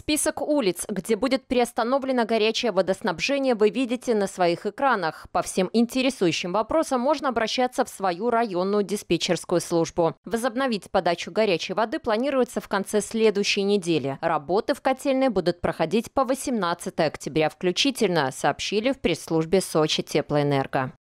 Список улиц, где будет приостановлено горячее водоснабжение, вы видите на своих экранах. По всем интересующим вопросам можно обращаться в свою районную диспетчерскую службу. Возобновить подачу горячей воды планируется в конце следующей недели. Работы в котельной будут проходить по 18 октября включительно, сообщили в пресс-службе Сочи Теплоэнерго.